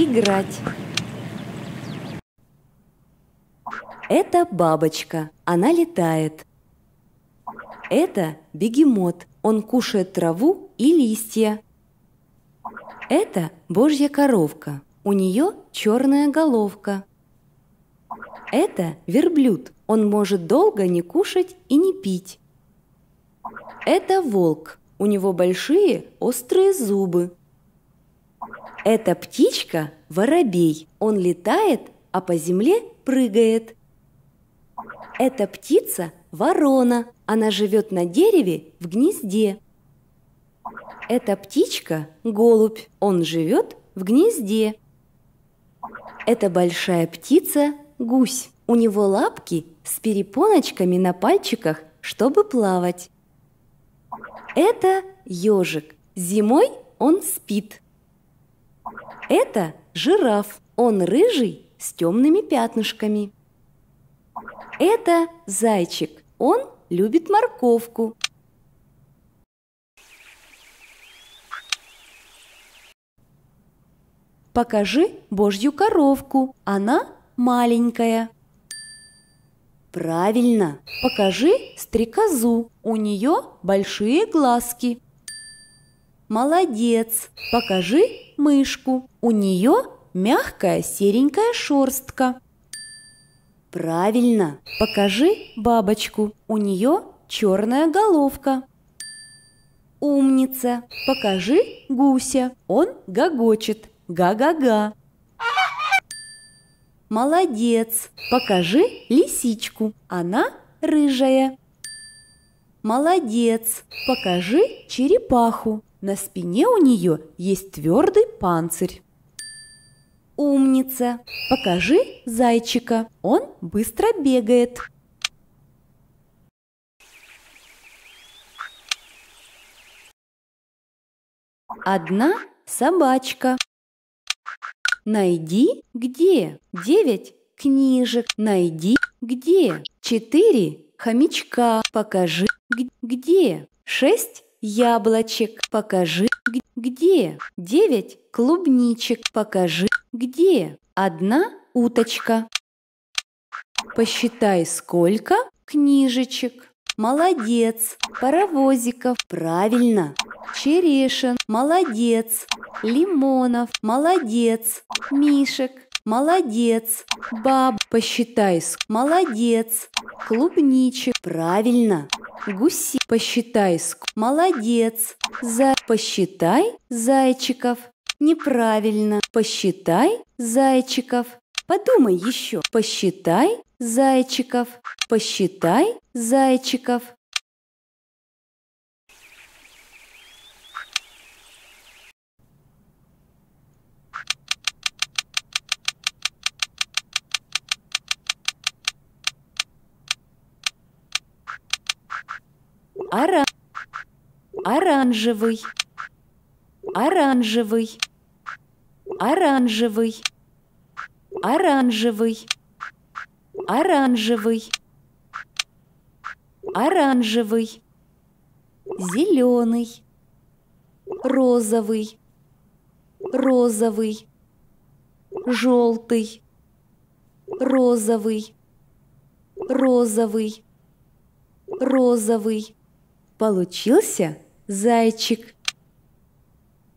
Играть. Это бабочка. Она летает. Это бегемот. Он кушает траву и листья. Это божья коровка. У нее черная головка. Это верблюд. Он может долго не кушать и не пить. Это волк. У него большие острые зубы. Эта птичка – воробей. Он летает, а по земле прыгает. Эта птица – ворона. Она живет на дереве в гнезде. Эта птичка – голубь. Он живет в гнезде. Эта большая птица – гусь. У него лапки с перепоночками на пальчиках, чтобы плавать. Это ежик. Зимой он спит. Это жираф. Он рыжий с темными пятнышками. Это зайчик. Он любит морковку. Покажи божью коровку. Она маленькая. Правильно. Покажи стрекозу. У нее большие глазки. Молодец! Покажи мышку. У нее мягкая серенькая шерстка. Правильно! Покажи бабочку. У нее черная головка. Умница! Покажи гуся. Он гогочет. Га-га-га. Молодец! Покажи лисичку. Она рыжая. Молодец! Покажи черепаху. На спине у нее есть твердый панцирь. Умница! Покажи зайчика. Он быстро бегает. Одна собачка. Найди где девять книжек. Найди где четыре Хомячка покажи. Где? Шесть яблочек покажи. Где? Девять клубничек покажи. Где? Одна уточка. Посчитай, сколько книжечек. Молодец. Паровозиков. Правильно. Черешин. Молодец. Лимонов. Молодец. Мишек. Молодец. Баб, посчитай. Молодец. Клубничек. Правильно. Гуси, посчитай. Молодец. За, посчитай. Зайчиков. Неправильно. Посчитай. Зайчиков. Подумай еще. Посчитай. Зайчиков. Посчитай. Зайчиков. Ора... Оранжевый. Оранжевый. Оранжевый. Оранжевый. Оранжевый. Оранжевый. Зеленый. Розовый. Розовый. Желтый. Розовый. Розовый. Розовый Получился зайчик.